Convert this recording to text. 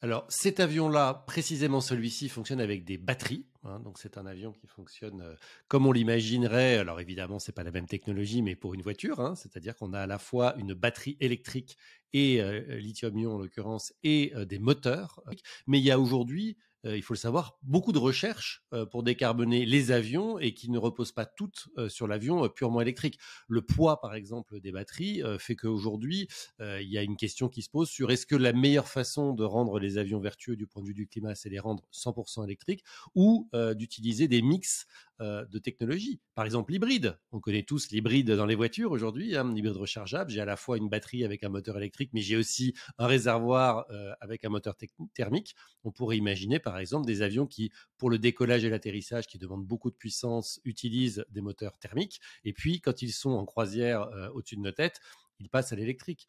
Alors cet avion-là, précisément celui-ci, fonctionne avec des batteries. Hein, donc c'est un avion qui fonctionne euh, comme on l'imaginerait. Alors évidemment, ce n'est pas la même technologie, mais pour une voiture, hein, c'est-à-dire qu'on a à la fois une batterie électrique et euh, lithium-ion en l'occurrence et euh, des moteurs. Mais il y a aujourd'hui euh, il faut le savoir, beaucoup de recherches euh, pour décarboner les avions et qui ne reposent pas toutes euh, sur l'avion purement électrique. Le poids, par exemple, des batteries fait qu'aujourd'hui, il y a une question qui se pose sur est-ce que la meilleure façon de rendre les avions vertueux du point de vue du climat, c'est les rendre 100% électriques ou d'utiliser des mix euh, de technologie. Par exemple, l'hybride. On connaît tous l'hybride dans les voitures aujourd'hui, Un hein, l'hybride rechargeable. J'ai à la fois une batterie avec un moteur électrique, mais j'ai aussi un réservoir euh, avec un moteur thermique. On pourrait imaginer, par exemple, des avions qui, pour le décollage et l'atterrissage, qui demandent beaucoup de puissance, utilisent des moteurs thermiques. Et puis, quand ils sont en croisière euh, au-dessus de nos têtes, ils passent à l'électrique.